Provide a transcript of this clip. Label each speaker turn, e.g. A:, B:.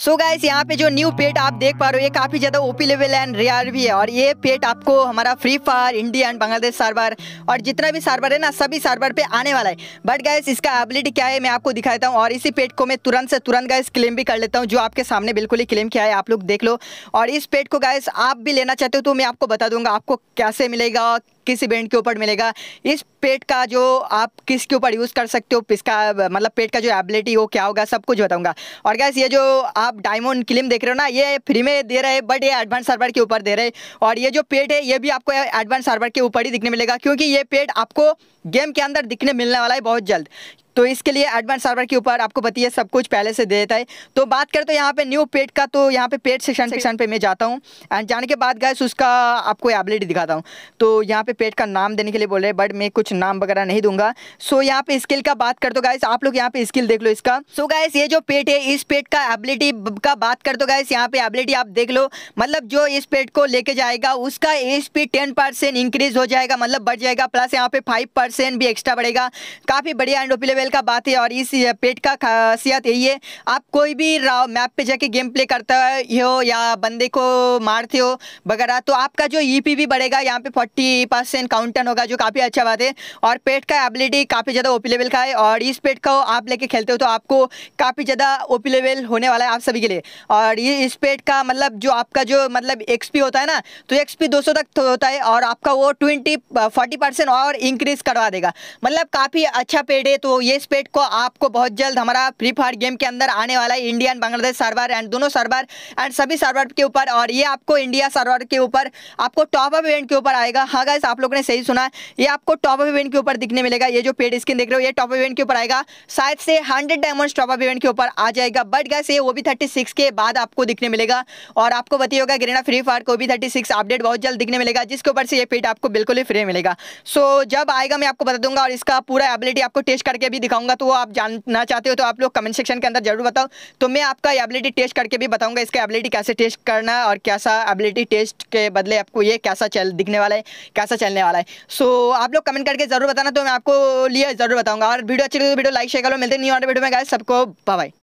A: so guys यहाँ पे जो न्यू पेट आप देख पा रहे हो ये काफी ज्यादा ओपी लेवल एंड रेयर भी है और ये पेट आपको हमारा Free Fire India and Bangladesh server और जितना भी सर्वर है ना सभी सर्वर पे आने वाला है बट गाइस इसका एबिलिटी क्या है मैं आपको दिखा देता हूँ और इसी पेट को मैं तुरंत से तुरंत गाइस क्लेम भी कर लेता हूँ जो आपके सामने बिल्कुल ही क्लेम किया है आप लोग देख लो और इस पेट को गाइस आप भी लेना चाहते हो तो मैं आपको बता दूंगा आपको कैसे मिलेगा किस इवेंट के ऊपर मिलेगा इस पेट का जो आप किस के ऊपर यूज़ कर सकते हो किसका मतलब पेट का जो एबिलिटी हो क्या होगा सब कुछ बताऊंगा और गैस ये जो आप डायमंड क्लिम देख रहे हो ना ये फ्री में दे रहे बट ये एडवांस सर्वर के ऊपर दे रहे और ये जो पेट है ये भी आपको एडवांस सर्वर के ऊपर ही दिखने मिलेगा क्योंकि ये पेट आपको गेम के अंदर दिखने मिलने वाला है बहुत जल्द तो इसके लिए एडवांस सर्वर के ऊपर आपको बताइए सब कुछ पहले से देता है तो बात करें तो यहाँ पे न्यू पेट का तो यहाँ पे पेट सेक्शन सेक्शन पे मैं जाता हूँ एंड जाने के बाद गैस उसका आपको एबिलिटी दिखाता हूँ तो यहाँ पे पेट का नाम देने के लिए बोल रहे हैं बट मैं कुछ नाम वगैरह नहीं दूंगा सो यहाँ पे स्किल का बात कर दो गैस आप लोग यहाँ पे स्किल देख लो इसका सो so, गैस ये जो पेट है इस पेट का एबिलिटी का बात कर दो गैस यहाँ पे एबिलिटी आप देख लो मतलब जो इस पेट को लेके जाएगा उसका एज पे टेन इंक्रीज हो जाएगा मतलब बढ़ जाएगा प्लस यहाँ पे फाइव भी एक्स्ट्रा बढ़ेगा काफ़ी बढ़िया एंड ओपी लेवल का बात है और इस पेट का खासियत यही है आप कोई भी राव मैप पे जाके गेम प्ले करते हो या बंदे को मारते हो वगैरह तो आपका जो ईपी e भी बढ़ेगा यहाँ पे फोर्टी परसेंट काउंटन होगा जो काफ़ी अच्छा बात है और पेट का एबिलिटी काफ़ी ज़्यादा ओपी लेवल का है और इस पेट का आप लेके खेलते हो तो आपको काफ़ी ज़्यादा ओपी लेवल होने वाला है आप सभी के लिए और ये इस पेट का मतलब जो आपका जो मतलब एक्सपी होता है ना तो एक्सपी 200 तक तो होता है और आपका वो ट्वेंटी फोर्टी परसेंट और इंक्रीज़ करवा देगा मतलब काफ़ी अच्छा पेड़ है तो ये ये स्पेट को आपको बहुत जल्द हमारा फ्री फायर गेम के अंदर आने वाला है इंडियन बांग्लादेश सर्वर एंड दोनों सर्वर एंड सभी सर्वर के ऊपर और ये आपको इंडिया सर्वर के ऊपर आपको टॉप ऑफ इवेंट के ऊपर आएगा हाँ गाइस आप लोगों ने सही सुना ये आपको टॉप ऑफ इवेंट के ऊपर दिखने मिलेगा ये जो पेड स्किन देख रहे हो ये टॉप अप इवेंट के ऊपर आएगा शायद से hundred diamond top of event के ऊपर आ जाएगा बट गाइस ये वो भी थर्टी के बाद आपको दिखने मिलेगा और आपको बताइए होगा ग्रेना फ्री फायर को भी थर्टी अपडेट बहुत जल्द दिखने मिलेगा जिसके ऊपर से ये पेड आपको बिल्कुल ही फ्री मिलेगा सो जब आएगा मैं आपको बता दूंगा और इसका पूरा एबिलिटी आपको टेस्ट करके दिखाऊंगा तो वो आप जानना चाहते हो तो आप लोग कमेंट सेक्शन के अंदर जरूर बताओ तो मैं आपका एबिलिटी टेस्ट करके भी बताऊंगा इसका एबिलिटी कैसे टेस्ट करना है और कैसा एबिलिटी टेस्ट के बदले आपको ये कैसा चल दिखने वाला है कैसा चलने वाला है सो so, आप लोग कमेंट करके जरूर बताना तो मैं आपको लिए जरूर बताऊंगा और वीडियो अच्छी लगी तो वीडियो लाइक शेयर करो मिलते नहीं और वीडियो में गाय सबको बाय